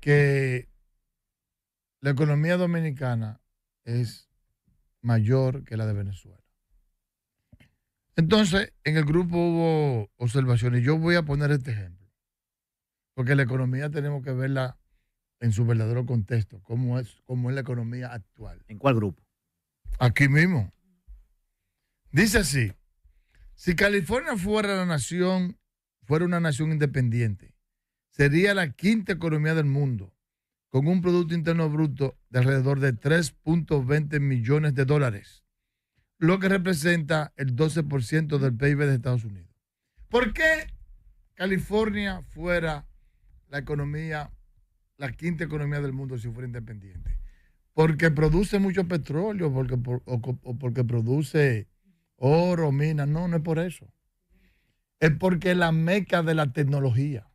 que la economía dominicana es mayor que la de Venezuela. Entonces, en el grupo hubo observaciones. Yo voy a poner este ejemplo, porque la economía tenemos que verla en su verdadero contexto, cómo es, cómo es la economía actual. ¿En cuál grupo? Aquí mismo. Dice así, si California fuera la nación, fuera una nación independiente, sería la quinta economía del mundo, con un Producto Interno Bruto de alrededor de 3.20 millones de dólares, lo que representa el 12% del PIB de Estados Unidos. ¿Por qué California fuera la economía, la quinta economía del mundo si fuera independiente? Porque produce mucho petróleo, porque, o porque produce oro, minas. No, no es por eso. Es porque es la meca de la tecnología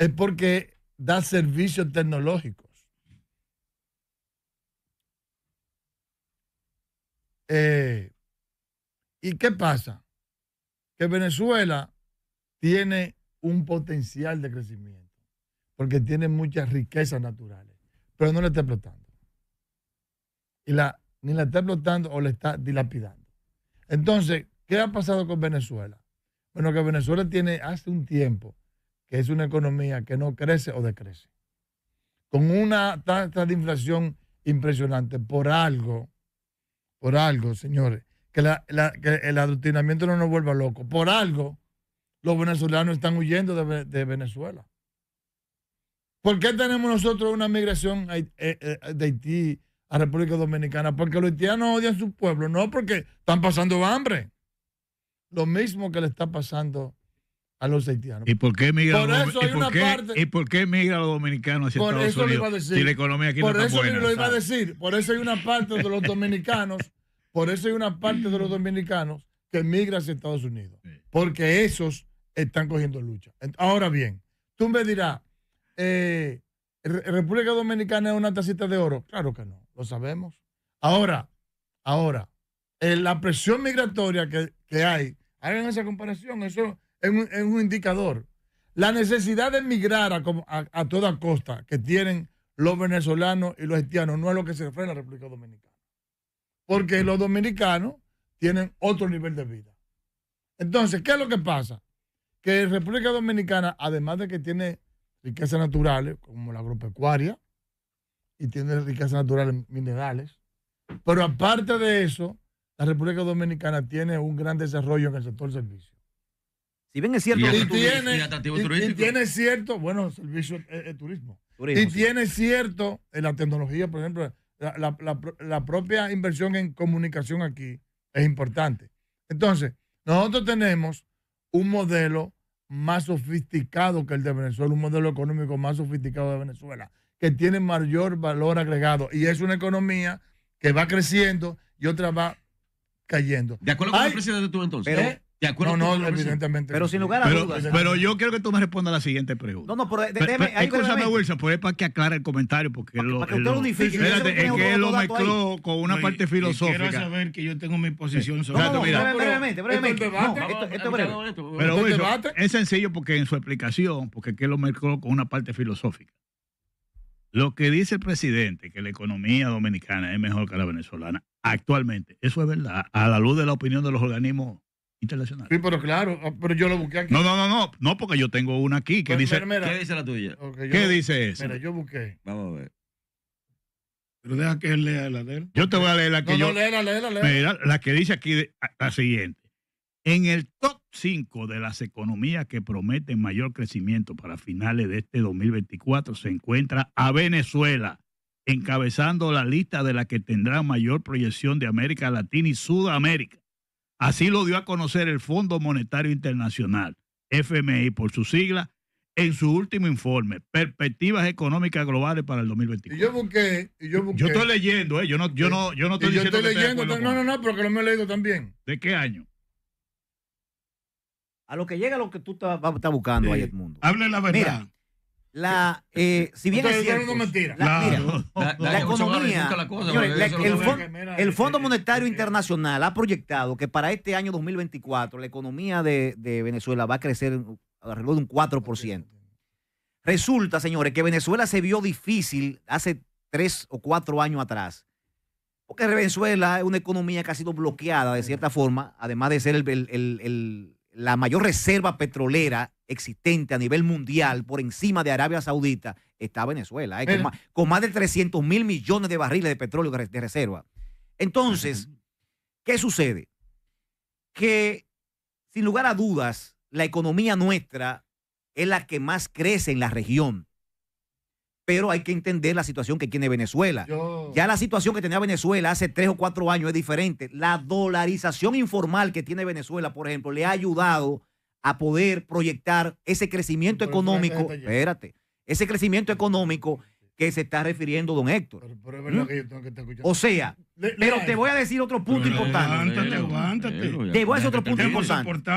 es porque da servicios tecnológicos. Eh, ¿Y qué pasa? Que Venezuela tiene un potencial de crecimiento, porque tiene muchas riquezas naturales, pero no la está explotando. Y ni la está explotando o la está dilapidando. Entonces, ¿qué ha pasado con Venezuela? Bueno, que Venezuela tiene hace un tiempo que es una economía que no crece o decrece. Con una tasa de inflación impresionante, por algo, por algo, señores, que, el adoctrinamiento no nos vuelva loco por algo los venezolanos están huyendo de, de, Venezuela. ¿Por qué tenemos nosotros una migración eh, eh, eh, de Haití a República Dominicana? Porque los haitianos odian su pueblo, no porque están pasando hambre. Lo mismo que le está pasando a los haitianos. ¿Y por qué emigran los, dominicanos por eso a decir. Si la economía aquí por no eso lo iba a decir. Por eso hay una parte de los dominicanos, por eso hay una parte de los dominicanos que emigran hacia Estados Unidos. Porque esos están cogiendo lucha. Ahora bien, tú me dirás, eh, ¿República Dominicana es una tacita de oro? Claro que no, lo sabemos. Ahora, ahora, eh, la presión migratoria que, que hay, hagan esa comparación, eso es un, indicador. La necesidad de emigrar a, a, toda costa que tienen los venezolanos y los haitianos no es lo que se refiere a la República Dominicana. Porque los dominicanos tienen otro nivel de vida. Entonces, ¿qué es lo que pasa? Que la República Dominicana, además de que tiene riquezas naturales, como la agropecuaria, y tiene riquezas naturales minerales, pero aparte de eso, la República Dominicana tiene un gran desarrollo en el sector servicios. Si bien es cierto y, tiene, tiene cierto, bueno, servicio el, eh, eh, turismo. turismo. Y tiene cierto la tecnología, por ejemplo, la, propia inversión en comunicación aquí es importante. Entonces, nosotros tenemos un modelo más sofisticado que el de Venezuela, un modelo económico más sofisticado de Venezuela, que tiene mayor valor agregado y es una economía que va creciendo y otra va cayendo. De acuerdo con el presidente tú entonces. ¿Eh? No, no, evidentemente. Pero sin lugar a dudas. Pero yo quiero que tú me respondas la siguiente pregunta. No, no, pero déjeme. Escúchame, Wilson, por es para que aclare el comentario. Porque lo, que usted lo, unifique. es, que él lo mezcló con una parte filosófica. Quiero saber que yo tengo mi posición sobre no, no, es sencillo porque en su explicación, porque que lo mezcló con una parte filosófica. Lo que dice el presidente, que la economía dominicana es mejor que la venezolana, actualmente, eso es verdad, a la luz de la opinión de los organismos internacional. Sí, pero claro, ah, pero yo lo busqué aquí. No, no, no, no, no porque yo tengo una aquí que pues, dice. ¿Qué dice la tuya? ¿Qué dice eso? Mira, yo busqué. Vamos a ver. Pero deja que él lea la de Yo te voy a leer la que yo. Mira, la que dice aquí la siguiente. En el top 5 de las economías que prometen mayor crecimiento para finales de este 2024 se encuentra a Venezuela, encabezando la lista de la que tendrá mayor proyección de América Latina y Sudamérica. Así lo dio a conocer el Fondo Monetario Internacional, FMI por su sigla, en su último informe, Perspectivas Económicas Globales para el 2021. Y yo busqué, yo Yo estoy leyendo, ¿eh? yo no, yo no, yo no estoy Yo estoy leyendo, no, no, no, pero que lo me he leído también. ¿De qué año? A lo que llega lo que tú estás buscando sí. Mundo. mundo. Hable la verdad la eh, si bien la, economía el, Fondo Monetario Internacional ha proyectado que para este año 2024 la economía de, Venezuela va a crecer alrededor de un 4%. Resulta, señores, que Venezuela se vio difícil hace tres o cuatro años atrás. Porque Venezuela es una economía que ha sido bloqueada de cierta forma, además de ser el la mayor reserva petrolera existente a nivel mundial por encima de Arabia Saudita está Venezuela, eh, con, más, de 300 mil millones de barriles de petróleo de reserva. Entonces, ¿qué sucede? Que sin lugar a dudas, la economía nuestra es la que más crece en la región pero hay que entender la situación que tiene Venezuela. Ya la situación que tenía Venezuela hace tres o cuatro años es diferente. La dolarización informal que tiene Venezuela, por ejemplo, le ha ayudado a poder proyectar ese crecimiento económico. Este Espérate, ese crecimiento económico que se está refiriendo don Héctor. Pero, es verdad ¿Mm? que yo tengo que estar escuchando. O sea, pero te voy a decir otro punto importante. Aguántate, aguántate. Te voy a decir otro punto importante.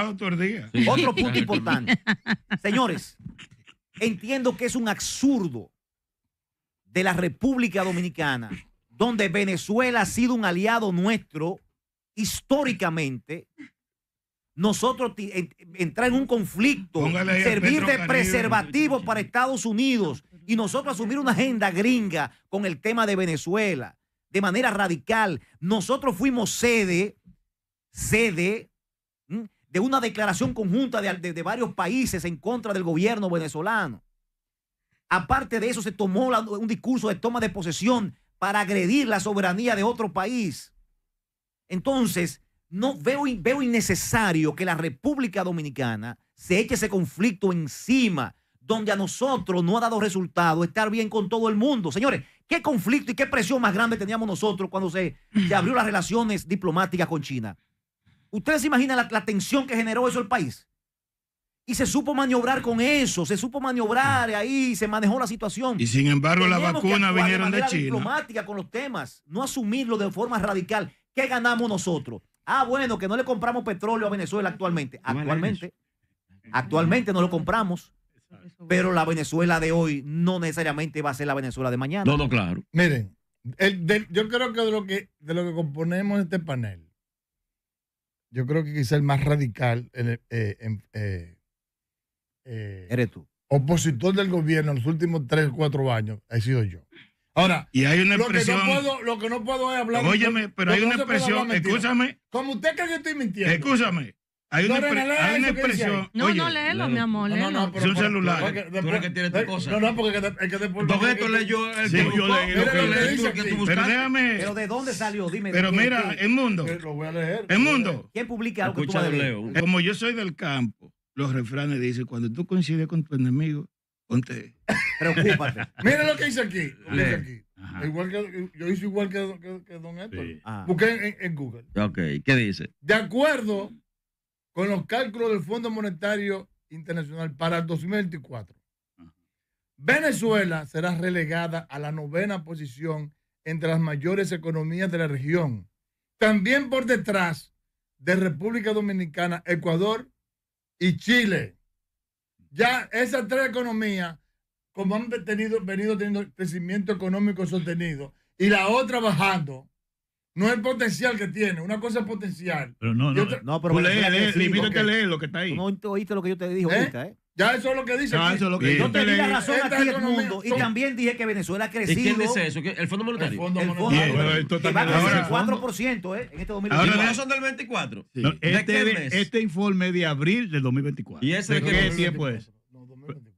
Otro punto importante. Señores, entiendo que es un absurdo de la República Dominicana, donde Venezuela ha sido un aliado nuestro históricamente, nosotros entrar en un conflicto, servir de preservativo para Estados Unidos y nosotros asumir una agenda gringa con el tema de Venezuela de manera radical. Nosotros fuimos sede, sede de una declaración conjunta de varios países en contra del gobierno venezolano. Aparte de eso, se tomó un discurso de toma de posesión para agredir la soberanía de otro país. Entonces, no veo, innecesario que la República Dominicana se eche ese conflicto encima, donde a nosotros no ha dado resultado estar bien con todo el mundo. Señores, ¿qué conflicto y qué presión más grande teníamos nosotros cuando se, abrió las relaciones diplomáticas con China? ¿Ustedes se imaginan la, la tensión que generó eso el país? Y se supo maniobrar con eso, se supo maniobrar ah. ahí, se manejó la situación. Y sin embargo, Tenemos la vacuna que vinieron de, de China. diplomática con los temas, no asumirlo de forma radical. ¿Qué ganamos nosotros? Ah, bueno, que no le compramos petróleo a Venezuela actualmente. Actualmente, actualmente no lo compramos. Pero la Venezuela de hoy no necesariamente va a ser la Venezuela de mañana. Todo claro. Miren, yo creo que de lo que de lo que componemos este panel, yo creo que quizá el más radical en, eh, eh, eh, Eres tú. Opositor del gobierno en los últimos 3, 4 años, he sido yo. Ahora, y hay una lo Que no puedo, lo que no puedo es hablar. Óyeme, pero hay una expresión. Escúchame. Como usted cree que yo estoy mintiendo. Escúchame. Hay una, hay una expresión. No, Oye, no, léelo, mi amor. Léelo. No, no, pero, es un celular. Porque, después, que tiene tu eh, cosa. No, no, porque el que después. Don esto leí yo el sí, que yo leí. Lo que leí tú, Pero déjame. Pero de dónde salió, dime. Pero mira, el mundo. Eh, lo voy a leer. El mundo. ¿Quién publica algo que tú eh, Como yo soy del campo los refranes dicen, cuando tú coincides con tu enemigo, ponte... Preocúpate. Mira lo que hice aquí. Igual que, yo hice igual que, Don Héctor. Ah. Busqué en, Google. Ok, ¿qué dice? De acuerdo con los cálculos del Fondo Monetario Internacional para el 2024, Venezuela será relegada a la novena posición entre las mayores economías de la región. También por detrás de República Dominicana, Ecuador y Chile. Ya esas tres economías, como han venido teniendo crecimiento económico sostenido, y la otra bajando, no es potencial que tiene, una cosa es potencial. Pero no, no, no pero lee, limítate a leer lo que está ahí. No oíste lo que yo te dije ¿eh? eh? Ya eso es lo que dice. No, eso es lo que Yo te di la razón a ti, mundo. Y también dije que Venezuela ha crecido. ¿Y quién dice eso? ¿El Fondo Monetario? El Fondo Monetario. El fondo, que va a crecer 4% eh, en este 2024. Ahora, ¿no son del 24? este, ¿De este informe de abril del 2024. ¿Y ese de, de qué, qué tiempo es?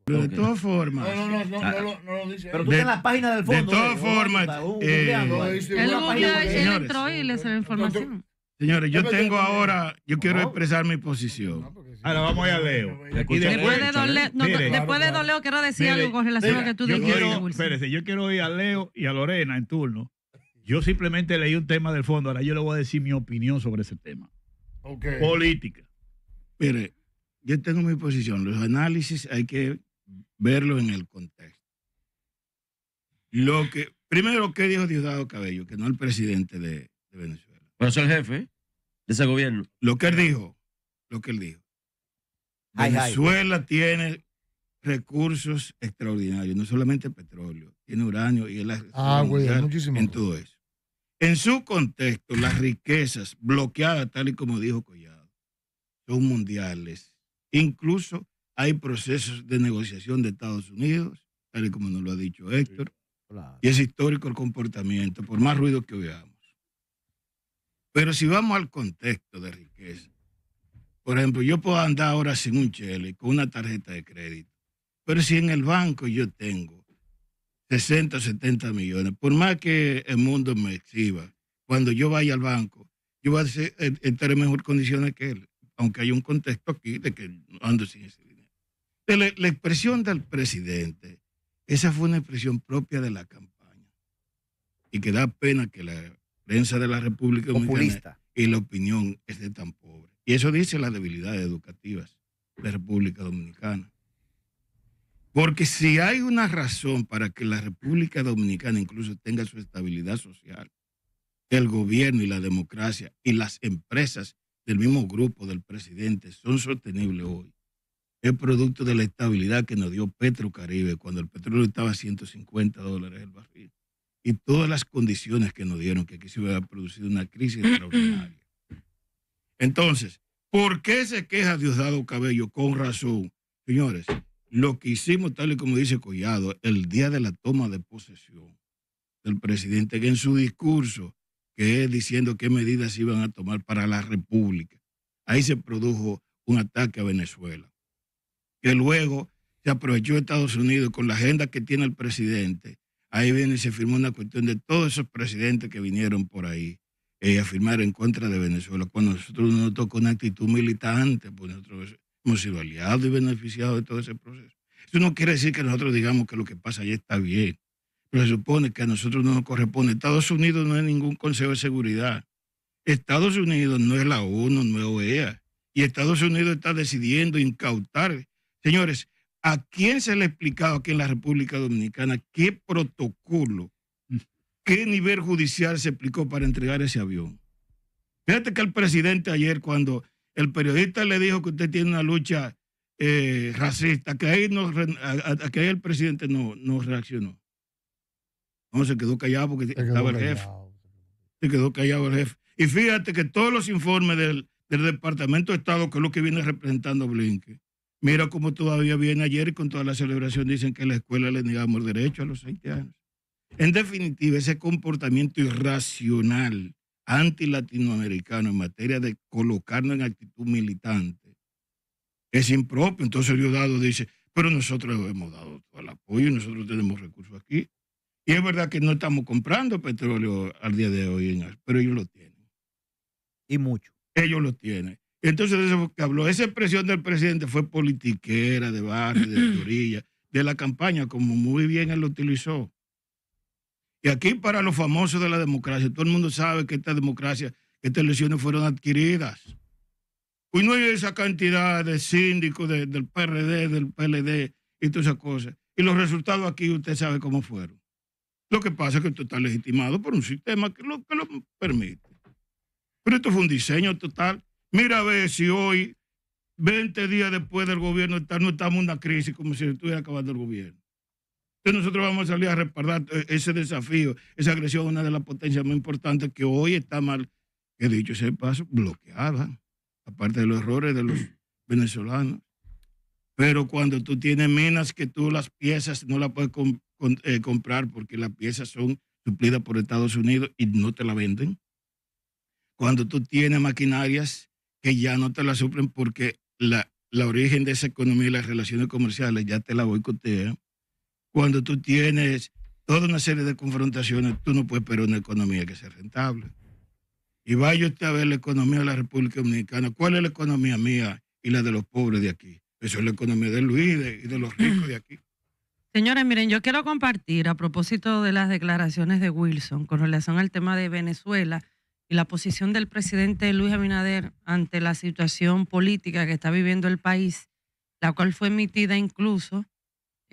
de todas formas. No, no, no, no, no, ah. no lo dice. Pero tú de, la página del fondo. De todas formas. Él googleó, entró y le salió información. Señores, yo tengo ahora, yo quiero expresar mi posición. Ahora vamos a Leo. a Leo después de Leo quiero decir algo con relación a lo que tú dijiste. Quiero, yo quiero ir a Leo y a Lorena en turno. Yo simplemente leí un tema del fondo. Ahora yo le voy a decir mi opinión sobre ese tema. Okay. Política. Mire, yo tengo mi posición. Los análisis hay que verlo en el contexto. Lo que, primero, ¿qué dijo Diosdado Cabello? Que no el presidente de, de Venezuela. Pero es el jefe de ese gobierno. Lo que él dijo, lo que él dijo. Venezuela tiene recursos extraordinarios, no solamente petróleo, tiene uranio y el ah, agua en todo eso. En su contexto, las riquezas bloqueadas, tal y como dijo Collado, son mundiales. Incluso hay procesos de negociación de Estados Unidos, tal y como nos lo ha dicho Héctor, y es histórico el comportamiento, por más ruido que veamos. Pero si vamos al contexto de riqueza, por ejemplo, yo puedo andar ahora sin un chele, con una tarjeta de crédito. Pero si en el banco yo tengo 60 o 70 millones, por más que el mundo me exhiba, cuando yo vaya al banco, yo voy a eh, estar en mejores condiciones que él, aunque hay un contexto aquí de que ando sin ese dinero. La, expresión del presidente, esa fue una expresión propia de la campaña. Y que da pena que la prensa de la República Dominicana y la opinión esté tan pobre. Y eso dice las debilidades educativas de República Dominicana. Porque si hay una razón para que la República Dominicana incluso tenga su estabilidad social, el gobierno y la democracia y las empresas del mismo grupo del presidente son sostenibles hoy, es producto de la estabilidad que nos dio Petro Caribe cuando el petróleo estaba a 150 dólares el barril y todas las condiciones que nos dieron, que aquí se hubiera producido una crisis extraordinaria. Entonces, ¿por qué se queja Diosdado Cabello? Con razón. Señores, lo que hicimos, tal y como dice Collado, el día de la toma de posesión del presidente, que en su discurso, que es diciendo qué medidas iban a tomar para la República, ahí se produjo un ataque a Venezuela, que luego se aprovechó Estados Unidos con la agenda que tiene el presidente. Ahí viene y se firmó una cuestión de todos esos presidentes que vinieron por ahí. Eh, afirmar en contra de Venezuela. Cuando nosotros no tocó una actitud militante, pues nosotros hemos sido aliados y beneficiados de todo ese proceso. Eso no quiere decir que nosotros digamos que lo que pasa allá está bien, pero se supone que a nosotros no nos corresponde. Estados Unidos no es ningún Consejo de Seguridad. Estados Unidos no es la ONU, no es OEA. Y Estados Unidos está decidiendo incautar. Señores, ¿a quién se le ha explicado aquí en la República Dominicana qué protocolo ¿Qué nivel judicial se aplicó para entregar ese avión? Fíjate que el presidente ayer, cuando el periodista le dijo que usted tiene una lucha eh, racista, que ahí, el presidente no, reaccionó. No, se quedó callado porque estaba el jefe. Se quedó callado el jefe. Y fíjate que todos los informes del, Departamento de Estado, que es lo que viene representando Blinken, mira cómo todavía viene ayer con toda la celebración dicen que a la escuela le negamos el derecho a los años. En definitiva, ese comportamiento irracional anti-latinoamericano en materia de colocarnos en actitud militante es impropio. Entonces Diosdado dice, pero nosotros hemos dado todo el apoyo, y nosotros tenemos recursos aquí. Y es verdad que no estamos comprando petróleo al día de hoy, pero ellos lo tienen. Y mucho. Ellos lo tienen. Entonces, eso que habló, esa expresión del presidente fue politiquera, de barrio, de orilla, de la campaña, como muy bien él lo utilizó. Y aquí para los famosos de la democracia, todo el mundo sabe que esta democracia, estas elecciones fueron adquiridas. Hoy no hay esa cantidad de síndicos del PRD, del PLD y todas esas cosas. Y los resultados aquí usted sabe cómo fueron. Lo que pasa es que esto está legitimado por un sistema que lo, que lo permite. Pero esto fue un diseño total. Mira a ver si hoy, 20 días después del gobierno, no estamos en una crisis como si estuviera acabando el gobierno. Entonces nosotros vamos a salir a respaldar eh, ese desafío, esa agresión, una de las potencias más importantes que hoy está mal, que dicho ese paso, bloqueada, aparte de los errores de los venezolanos. Pero cuando tú tienes minas que tú las piezas no las puedes eh, comprar porque las piezas son suplidas por Estados Unidos y no te la venden. Cuando tú tienes maquinarias que ya no te la suplen porque la, la origen de esa economía y las relaciones comerciales ya te la boicotean cuando tú tienes toda una serie de confrontaciones, tú no puedes esperar una economía que sea rentable. Y vaya usted a ver la economía de la República Dominicana. ¿Cuál es la economía mía y la de los pobres de aquí? Eso es la economía de Luis y de, y de los ricos de aquí. Señores, miren, yo quiero compartir a propósito de las declaraciones de Wilson con relación al tema de Venezuela y la posición del presidente Luis Abinader ante la situación política que está viviendo el país, la cual fue emitida incluso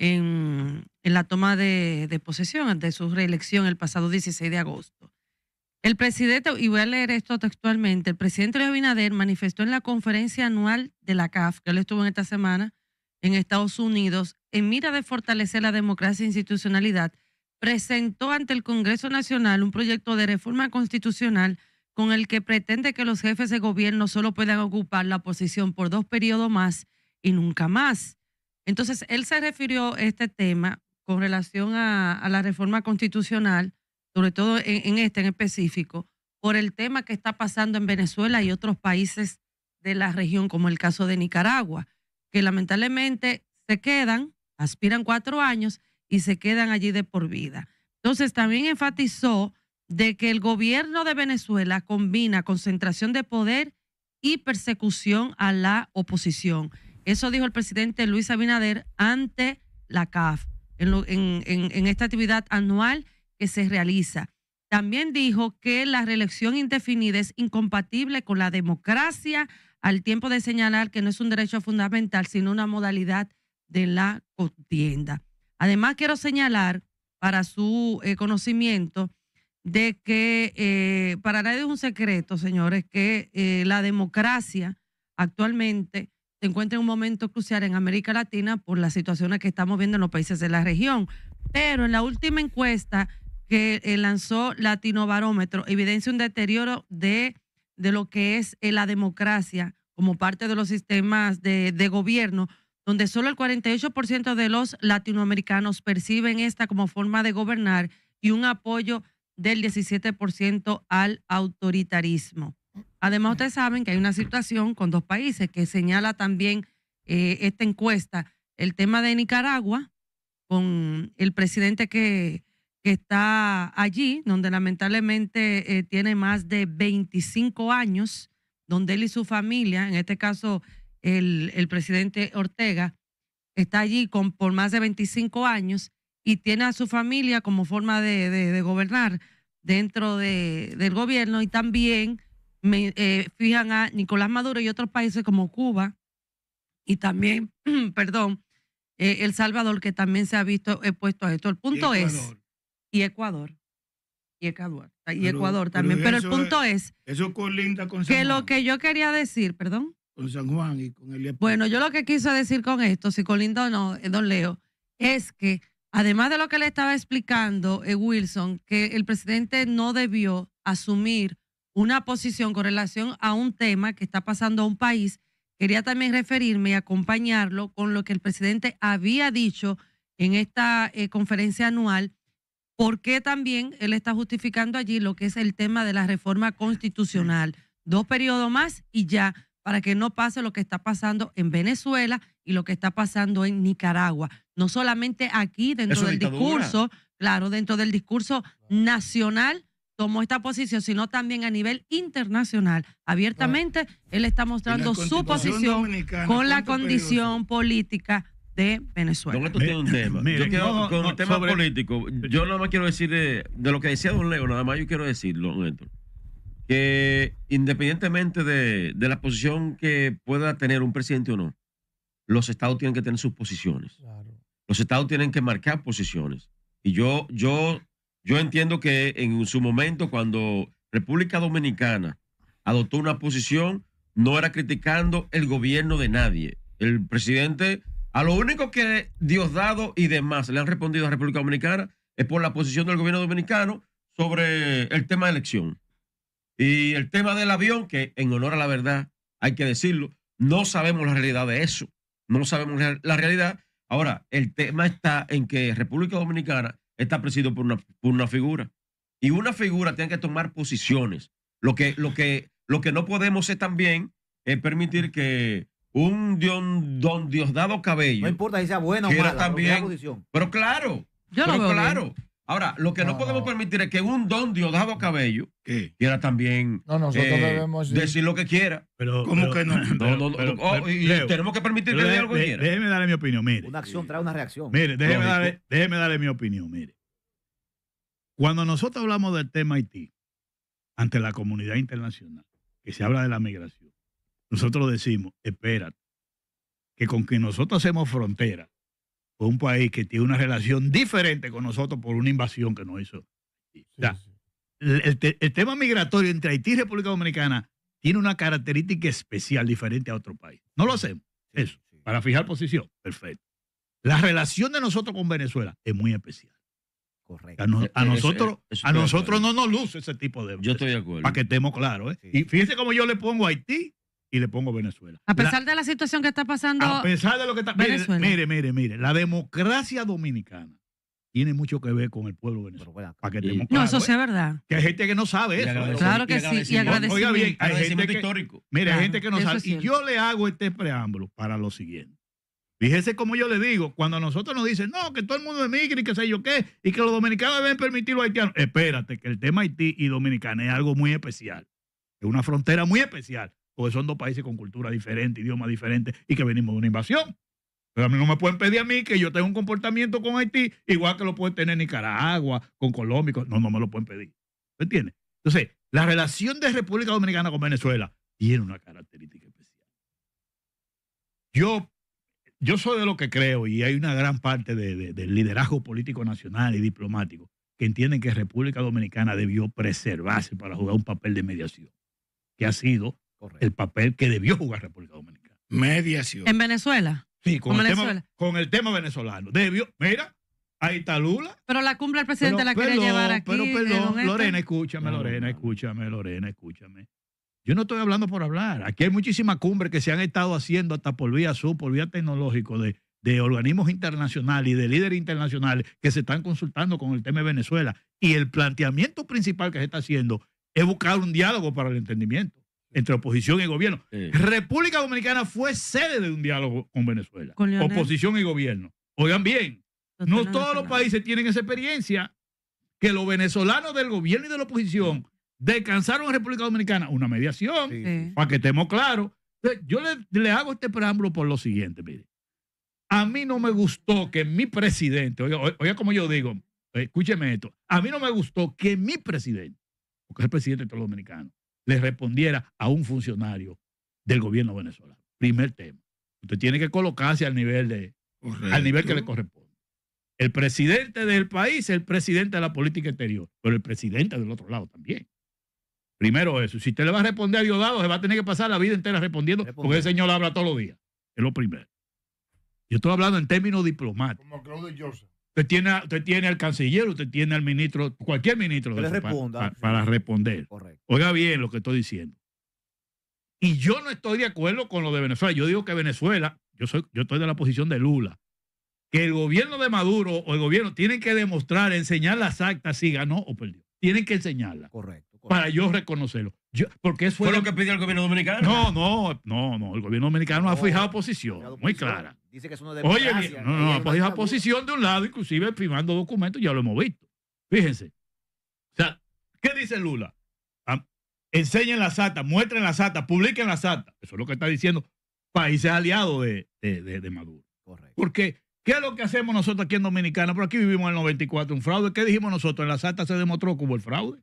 en, la toma de, posesión ante su reelección el pasado 16 de agosto. El presidente, y voy a leer esto textualmente, el presidente Luis Abinader manifestó en la conferencia anual de la CAF, que él estuvo en esta semana en Estados Unidos, en mira de fortalecer la democracia e institucionalidad, presentó ante el Congreso Nacional un proyecto de reforma constitucional con el que pretende que los jefes de gobierno solo puedan ocupar la posición por dos periodos más y nunca más. Entonces, él se refirió a este tema con relación a, la reforma constitucional, sobre todo en, este en específico, por el tema que está pasando en Venezuela y otros países de la región, como el caso de Nicaragua, que lamentablemente se quedan, aspiran cuatro años y se quedan allí de por vida. Entonces, también enfatizó de que el gobierno de Venezuela combina concentración de poder y persecución a la oposición. Eso dijo el presidente Luis Abinader ante la CAF en, esta actividad anual que se realiza. También dijo que la reelección indefinida es incompatible con la democracia al tiempo de señalar que no es un derecho fundamental, sino una modalidad de la contienda. Además, quiero señalar para su eh, conocimiento de que eh, para nadie es un secreto, señores, que eh, la democracia actualmente se encuentra en un momento crucial en América Latina por las situaciones que estamos viendo en los países de la región. Pero en la última encuesta que eh, lanzó Latino Barómetro, evidencia un deterioro de, de lo que es eh, la democracia como parte de los sistemas de, de gobierno, donde solo el 48% de los latinoamericanos perciben esta como forma de gobernar y un apoyo del 17% al autoritarismo. Además, ustedes saben que hay una situación con dos países que señala también eh, esta encuesta, el tema de Nicaragua, con el presidente que, está allí, donde lamentablemente eh, tiene más de 25 años, donde él y su familia, en este caso el, presidente Ortega, está allí con, por más de 25 años y tiene a su familia como forma de, gobernar dentro del gobierno y también me, eh, fijan a Nicolás Maduro y otros países como Cuba y también, perdón, eh, El Salvador, que también se ha visto expuesto a esto. El punto es, y Ecuador, y Ecuador, y Ecuador también, pero, el punto es, con que lo que yo quería decir, perdón. Con San Juan y con el... Bueno, yo lo que quiso decir con esto, si con o no, eh, don Leo, es que además de lo que le estaba explicando Wilson, que el presidente no debió asumir una posición con relación a un tema que está pasando a un país. Quería también referirme y acompañarlo con lo que el presidente había dicho en esta eh, conferencia anual, porque también él está justificando allí lo que es el tema de la reforma constitucional. Dos periodos más y ya, para que no pase lo que está pasando en Venezuela y lo que está pasando en Nicaragua. No solamente aquí, dentro del discurso, claro, dentro del discurso nacional como esta posición, sino también a nivel internacional. Abiertamente, él está mostrando su posición con la condición política de Venezuela. yo con tema político, yo nada más quiero decir de, lo que decía Don Leo, nada más yo quiero decirlo, Don que independientemente de, la posición que pueda tener un presidente o no, los estados tienen que tener sus posiciones. Los estados tienen que marcar posiciones. Y yo, yo yo entiendo que en su momento, cuando República Dominicana adoptó una posición, no era criticando el gobierno de nadie. El presidente, a lo único que Diosdado y demás le han respondido a República Dominicana es por la posición del gobierno dominicano sobre el tema de elección. Y el tema del avión, que en honor a la verdad, hay que decirlo, no sabemos la realidad de eso. No sabemos la realidad. Ahora, el tema está en que República Dominicana está presidido por una, figura. Y una figura tiene que tomar posiciones. Lo que, lo que, lo que no podemos es también es eh, permitir que un don, Diosdado Cabello. No importa si sea bueno o También, pero claro, claro. Ahora, lo que no, podemos permitir es que un don Diosdado Cabello quiera también eh, decir lo que quiera. Pero, ¿Cómo que no? tenemos que permitir que diga lo que quiera. Déjeme darle mi opinión, mire. Una acción trae una reacción. Mire, déjeme darle, déjeme darle mi opinión, mire. Cuando nosotros hablamos del tema Haití, ante la comunidad internacional, que se habla de la migración, nosotros decimos, espérate, que con que nosotros hacemos frontera, un país que tiene una relación diferente con nosotros por una invasión que nos hizo. el, tema migratorio entre Haití y República Dominicana tiene una característica especial diferente a otro país. No lo hacemos. Eso. Para fijar posición. Perfecto. La relación de nosotros con Venezuela es muy especial. Correcto. A, nosotros, a nosotros no nos luce ese tipo de. Yo estoy de acuerdo. Para que estemos claros. ¿eh? Y fíjense cómo yo le pongo a Haití y le pongo Venezuela. A pesar de la situación que está pasando. A pesar de lo que está Mire, mire, mire, la democracia dominicana tiene mucho que ver con el pueblo venezolano. no, eso ¿eh? sí es verdad. Que hay gente que no sabe eso. Claro que sí, y agradecimiento. Oiga bien, hay gente que, histórico. Mire, gente que no sabe. Y yo le hago este preámbulo para lo siguiente. Fíjese como yo le digo, cuando a nosotros nos dicen, no, que todo el mundo emigre y que sé yo qué, y que los dominicanos deben permitirlo los haitianos. Espérate, que el tema Haití y Dominicana es algo muy especial. Es una frontera muy especial porque son dos países con cultura diferente, idioma diferente y que venimos de una invasión. Pero a mí no me pueden pedir a mí que yo tenga un comportamiento con Haití igual que lo puede tener Nicaragua, con Colombia. No, no me lo pueden pedir. ¿Me entiendes? Entonces, la relación de República Dominicana con Venezuela tiene una característica especial. Yo, yo soy de lo que creo y hay una gran parte del liderazgo político nacional y diplomático que entienden que República Dominicana debió preservarse para jugar un papel de mediación, que ha sido el papel que debió jugar República Dominicana. Mediación. ¿En Venezuela? Sí, con, el, Tema, con el tema venezolano. Debió, mira, ahí está Lula. Pero la cumbre el presidente la quiere llevar aquí. Pero perdón, Lorena, escúchame, Lorena, escúchame, Lorena, escúchame. Yo no estoy hablando por hablar. Aquí hay muchísimas cumbres que se han estado haciendo hasta por vía sur, por vía tecnológico, de, de organismos internacionales y de líderes internacionales que se están consultando con el tema de Venezuela. Y el planteamiento principal que se está haciendo es buscar un diálogo para el entendimiento entre oposición y gobierno. República Dominicana fue sede de un diálogo con Venezuela, oposición y gobierno. Oigan bien, no todos los países tienen esa experiencia que los venezolanos del gobierno y de la oposición descansaron en República Dominicana. Una mediación, para que estemos claros. Yo le, hago este preámbulo por lo siguiente, mire. A mí no me gustó que mi presidente, oiga, oiga como yo digo, eh, escúcheme esto, a mí no me gustó que mi presidente, porque es el presidente de los dominicanos, le respondiera a un funcionario del gobierno venezolano. Primer tema. Usted tiene que colocarse al nivel, de, al nivel que le corresponde. El presidente del país, es el presidente de la política exterior, pero el presidente del otro lado también. Primero eso. Si usted le va a responder a Diosdado, se va a tener que pasar la vida entera respondiendo, porque ese señor habla todos los días. Es lo primero. Yo estoy hablando en términos diplomáticos. Como Claudio Joseph. Usted tiene, tiene al canciller, usted tiene al ministro, cualquier ministro de para, responder. Oiga bien lo que estoy diciendo. Y yo no estoy de acuerdo con lo de Venezuela. Yo digo que Venezuela, yo, soy, yo estoy de la posición de Lula, que el gobierno de Maduro o el gobierno tienen que demostrar, enseñar las actas si ganó o perdió. Tienen que enseñarlas. correcto. Para yo reconocerlo porque ¿Fue lo que pidió el gobierno dominicano? No, no, no, no. El gobierno dominicano ha fijado posición, muy clara. Dice que es una de Oye, no, no, ha fijado posición de un lado, inclusive firmando documentos, ya lo hemos visto. Fíjense. O sea, ¿qué dice Lula? Ah, enseñen la SATA muestren la SATA, publiquen la SATA Eso es lo que está diciendo países aliados de, Maduro. Correcto. Porque, ¿qué es lo que hacemos nosotros aquí en Dominicana? Por aquí vivimos en el 94 un fraude. ¿Qué dijimos nosotros? En la SATA se demostró que el fraude.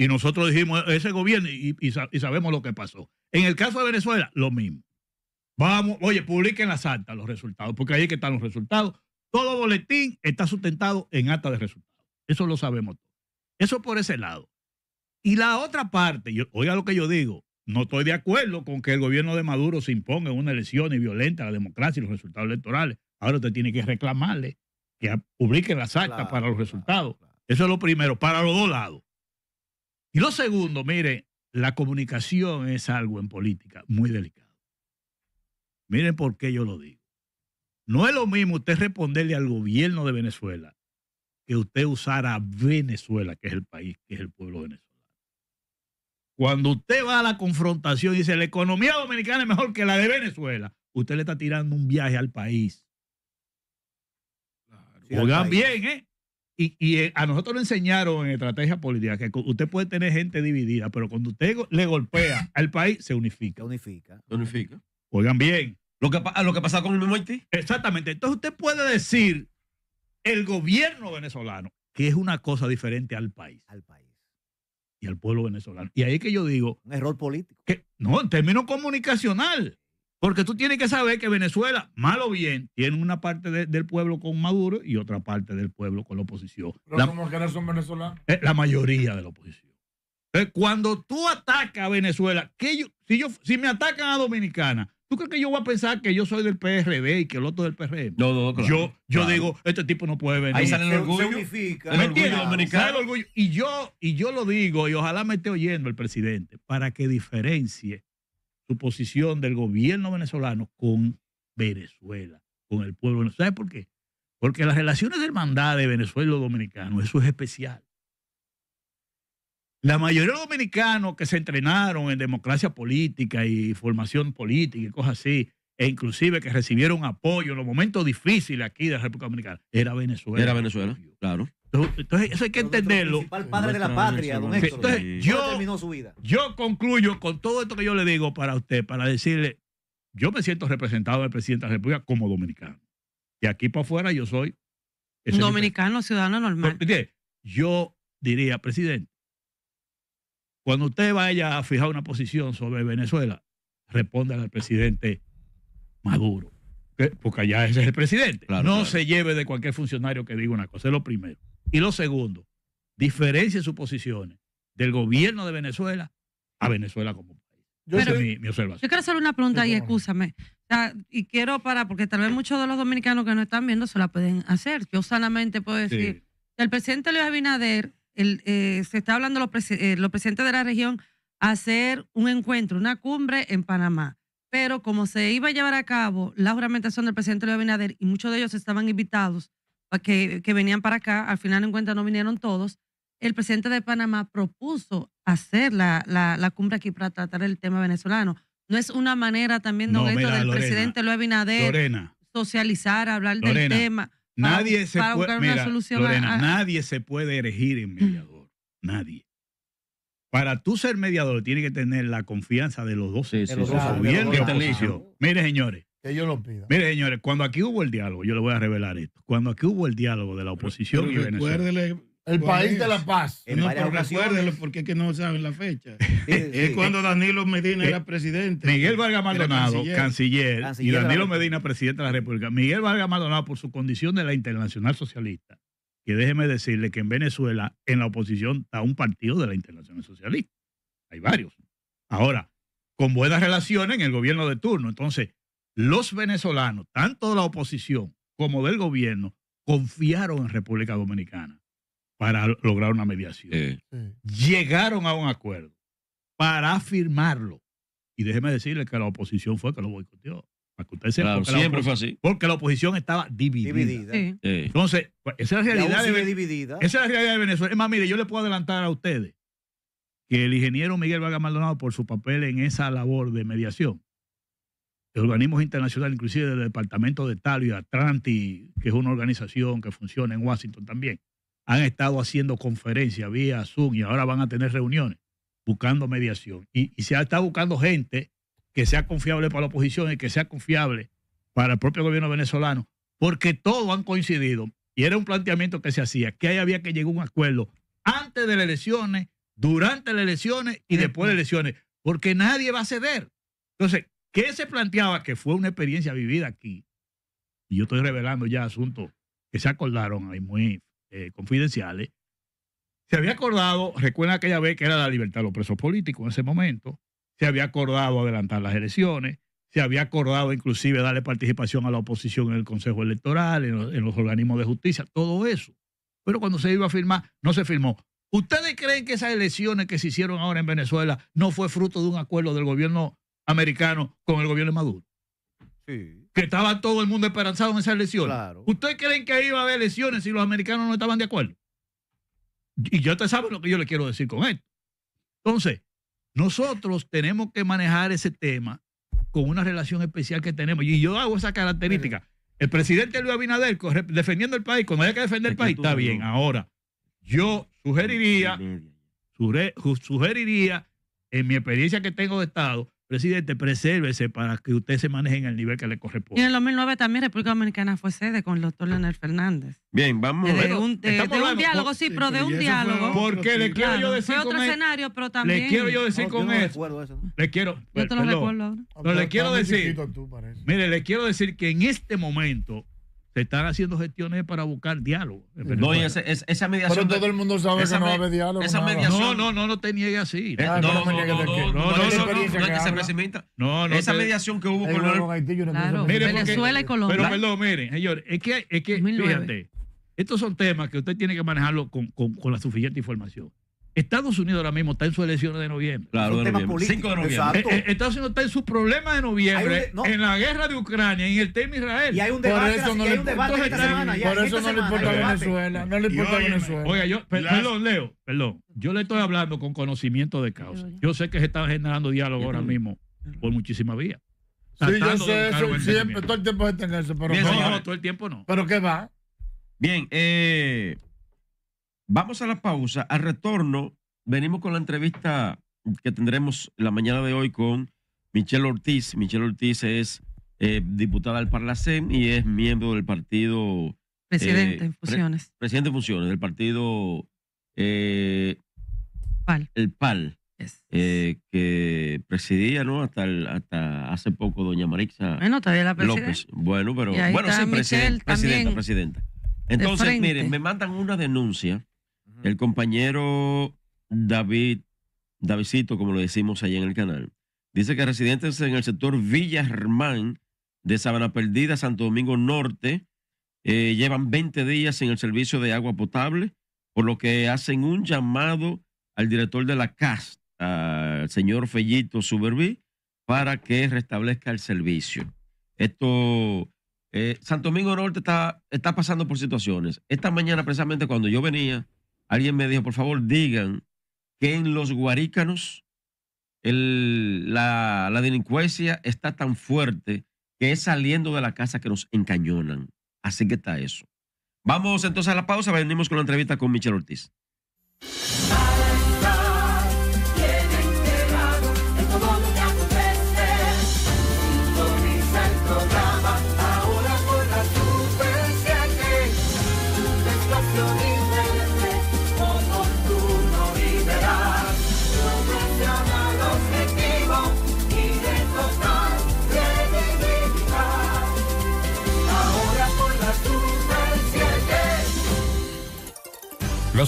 Y nosotros dijimos e-, ese gobierno y, sabemos lo que pasó. En el caso de Venezuela, lo mismo. Vamos, oye, publiquen las actas, los resultados, porque ahí es que están los resultados. Todo boletín está sustentado en acta de resultados. Eso lo sabemos todos. Eso por ese lado. Y la otra parte, oiga lo que yo digo, no estoy de acuerdo con que el gobierno de Maduro se imponga en una elección y violenta la democracia y los resultados electorales. Ahora usted tiene que reclamarle que publiquen las actas para los resultados. Eso es lo primero, para los dos lados. Y lo segundo, mire, la comunicación es algo en política muy delicado. Miren por qué yo lo digo. No es lo mismo usted responderle al gobierno de Venezuela que usted usar a Venezuela, que es el país, que es el pueblo venezolano. Cuando usted va a la confrontación y dice, la economía dominicana es mejor que la de Venezuela, usted le está tirando un viaje al país. Claro, bien, ¿eh? Y, eh, a nosotros lo enseñaron en estrategia política que usted puede tener gente dividida, pero cuando usted le golpea al país, se unifica. Se unifica. Se unifica. Oigan bien. Lo que, lo que pasa con el mismo Haití. Exactamente. Entonces usted puede decir el gobierno venezolano, que es una cosa diferente al país. Al país. Y al pueblo venezolano. Y ahí es que yo digo. Un error político. no, en términos comunicacional. Porque tú tienes que saber que Venezuela, mal o bien, tiene una parte del pueblo con Maduro y otra parte del pueblo con la oposición. ¿Pero la, que son venezolanos? Eh, la mayoría de la oposición. Eh, cuando tú atacas a Venezuela, si, me atacan a Dominicana, ¿tú crees que yo voy a pensar que yo soy del PRD y que el otro es del PRM? No, no, Yo, digo, este tipo no puede venir. Ahí sale el orgullo. ¿Me entiendes? Sale el orgullo. Y yo, y yo lo digo, y ojalá me esté oyendo el presidente, para que diferencie su posición del gobierno venezolano con Venezuela, con el pueblo venezolano. ¿Sabe por qué? Porque las relaciones de hermandad de Venezuela y los dominicanos, eso es especial. La mayoría de los dominicanos que se entrenaron en democracia política y formación política y cosas así, e inclusive que recibieron apoyo en los momentos difíciles aquí de la República Dominicana, era Venezuela. Era Venezuela, claro. Entonces, eso hay que entenderlo. El padre de la patria, don yo, terminó su vida? yo concluyo con todo esto que yo le digo para usted, para decirle, yo me siento representado del presidente de la República como dominicano. Y aquí para afuera yo soy... Un dominicano, ciudadano normal. Yo diría, presidente, cuando usted vaya a fijar una posición sobre Venezuela, responda al presidente Maduro. Porque allá ese es el presidente. no se lleve de cualquier funcionario que diga una cosa, es lo primero. Y lo segundo, diferencie sus posiciones del gobierno de Venezuela a Venezuela como país. Esa es mi, observación. Yo quiero hacer una pregunta y escúchame. y quiero para, porque tal vez muchos de los dominicanos que no están viendo se la pueden hacer. Yo sanamente puedo decir, el presidente Luis Abinader, el, eh, se está hablando los, eh, los presidentes de la región hacer un encuentro, una cumbre en Panamá. Pero como se iba a llevar a cabo la juramentación del presidente Luis Abinader y muchos de ellos estaban invitados, que, venían para acá, al final en cuenta no vinieron todos, el presidente de Panamá propuso hacer la, la, cumbre aquí para tratar el tema venezolano. No es una manera también, del presidente Luis Abinader socializar, hablar del tema. Nadie para, buscar una solución Lorena, nadie se puede erigir en mediador. nadie. Para tú ser mediador, tiene que tener la confianza de los dos, sí, de Mire, señores, que ellos lo pidan. Mire, señores, cuando aquí hubo el diálogo, yo le voy a revelar esto. Cuando aquí hubo el diálogo de la oposición y Venezuela. El país de la paz. En porque es que no saben la fecha. es cuando Danilo Medina eh, era presidente. Miguel Vargas Maldonado, canciller. canciller, y Danilo Medina, presidente de la República. Miguel Vargas Maldonado, por su condición de la Internacional Socialista, que déjeme decirle que en Venezuela, en la oposición, está un partido de la Internacional Socialista. Hay varios. Ahora, con buenas relaciones en el gobierno de turno. Entonces, los venezolanos, tanto de la oposición como del gobierno, confiaron en República Dominicana para lograr una mediación. Llegaron a un acuerdo para firmarlo. Y déjeme decirle que la oposición fue que lo boicoteó. Para que siempre fue así. Porque la oposición estaba dividida. Entonces, pues, esa es la realidad. De, dividida. Esa es la realidad de Venezuela. Es más, mire, yo le puedo adelantar a ustedes que el ingeniero Miguel Vargas Maldonado, por su papel en esa labor de mediación, organismos internacionales, inclusive del Departamento de tal y Atlanti, que es una organización que funciona en Washington también, han estado haciendo conferencias vía Zoom y ahora van a tener reuniones buscando mediación. Y, se se está buscando gente que sea confiable para la oposición y que sea confiable para el propio gobierno venezolano, porque todos han coincidido. Y era un planteamiento que se hacía, que ahí había que llegar a un acuerdo antes de las elecciones, durante las elecciones y después de las elecciones, porque nadie va a ceder. Entonces, ¿Qué se planteaba? Que fue una experiencia vivida aquí. Y yo estoy revelando ya asuntos que se acordaron ahí muy eh, confidenciales. Se había acordado, recuerda aquella vez que era la libertad de los presos políticos en ese momento, se había acordado adelantar las elecciones, se había acordado inclusive darle participación a la oposición en el Consejo Electoral, en los organismos de justicia, todo eso. Pero cuando se iba a firmar, no se firmó. ¿Ustedes creen que esas elecciones que se hicieron ahora en Venezuela no fue fruto de un acuerdo del gobierno americano con el gobierno de Maduro. Que estaba todo el mundo esperanzado en esa elección. ¿Ustedes creen que iba a haber elecciones si los americanos no estaban de acuerdo? Y ya te sabe lo que yo le quiero decir con esto. Entonces, nosotros tenemos que manejar ese tema con una relación especial que tenemos. Y yo hago esa característica. El presidente Luis Abinader, defendiendo el país, cuando haya que defender el país, está bien. Ahora, yo sugeriría, sugeriría en mi experiencia que tengo de Estado, Presidente, presérvese para que usted se maneje en el nivel que le corresponde. Y en el 2009 también República Dominicana fue sede con el doctor ah. Leonel Fernández. Bien, vamos a ver. de, un diálogo, sí, pero de un diálogo. Porque le quiero yo decir con eso. Le quiero yo decir con Eso, Le quiero. Yo te lo recuerdo ahora. Pero le quiero decir. mire, le quiero decir que en este momento se están haciendo gestiones para buscar diálogo. No, y es, esa mediación. Pero todo el mundo sabe que no va a haber diálogo. Esa mediación, no, no, no, no te niegue así. no, no, no, no, no, no, Esa mediación que hubo con Venezuela y Colombia. Pero perdón, miren, señores es que, es que fíjate, estos son temas que usted tiene que manejarlo con, con, con la suficiente información. Estados Unidos ahora mismo está en sus elecciones de noviembre. Claro, de noviembre. 5 de eh, eh, Estados Unidos está en su problema de noviembre, en la guerra de Ucrania, en el tema Israel. Y hay un debate, por eso no le importa Venezuela. No le importa a Venezuela. Oiga, yo, perdón, Leo, perdón. Yo le estoy hablando con conocimiento de causa. Yo sé que se está generando diálogo ahora mismo por muchísimas vías. Sí, yo sé eso. Siempre, todo el tiempo se está eso. Pero, no, todo el tiempo no. Pero ¿qué va? Bien, eh. Vamos a la pausa. Al retorno, venimos con la entrevista que tendremos la mañana de hoy con Michelle Ortiz. Michelle Ortiz es eh, diputada del Parlacén y es miembro del partido. Presidente de eh, en funciones. presidente de funciones, del partido. Eh, PAL. El PAL. que presidía, ¿no? Hasta, hasta hace poco, doña Marixa bueno, la López. Bueno, pero. Bueno, sí, presidenta, presidenta. Entonces, miren, me mandan una denuncia el compañero David, Davidito, como lo decimos allá en el canal, dice que residentes en el sector Villa Germán de Sabana Perdida, Santo Domingo Norte, eh, llevan 20 días sin el servicio de agua potable, por lo que hacen un llamado al director de la CAS, al señor Fellito Suberví, para que restablezca el servicio. Esto, eh, Santo Domingo Norte está, está pasando por situaciones. Esta mañana, precisamente cuando yo venía, Alguien me dijo, por favor, digan que en los guarícanos la, la, delincuencia está tan fuerte que es saliendo de la casa que nos encañonan. Así que está eso. Vamos entonces a la pausa, venimos con la entrevista con Michelle Ortiz.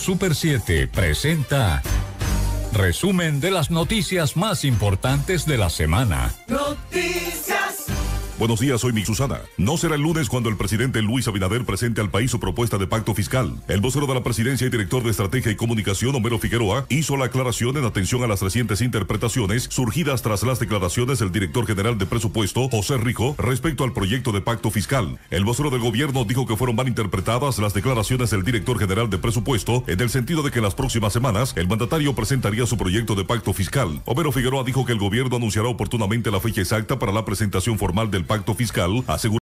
Super 7 presenta resumen de las noticias más importantes de la semana. Buenos días, soy Mick Susana. No será el lunes cuando el presidente Luis Abinader presente al país su propuesta de pacto fiscal. El vocero de la presidencia y director de estrategia y comunicación, Homero Figueroa, hizo la aclaración en atención a las recientes interpretaciones surgidas tras las declaraciones del director general de presupuesto, José Rico, respecto al proyecto de pacto fiscal. El vocero del gobierno dijo que fueron mal interpretadas las declaraciones del director general de presupuesto en el sentido de que las próximas semanas el mandatario presentaría su proyecto de pacto fiscal. Homero Figueroa dijo que el gobierno anunciará oportunamente la fecha exacta para la presentación formal del pacto pacto fiscal asegura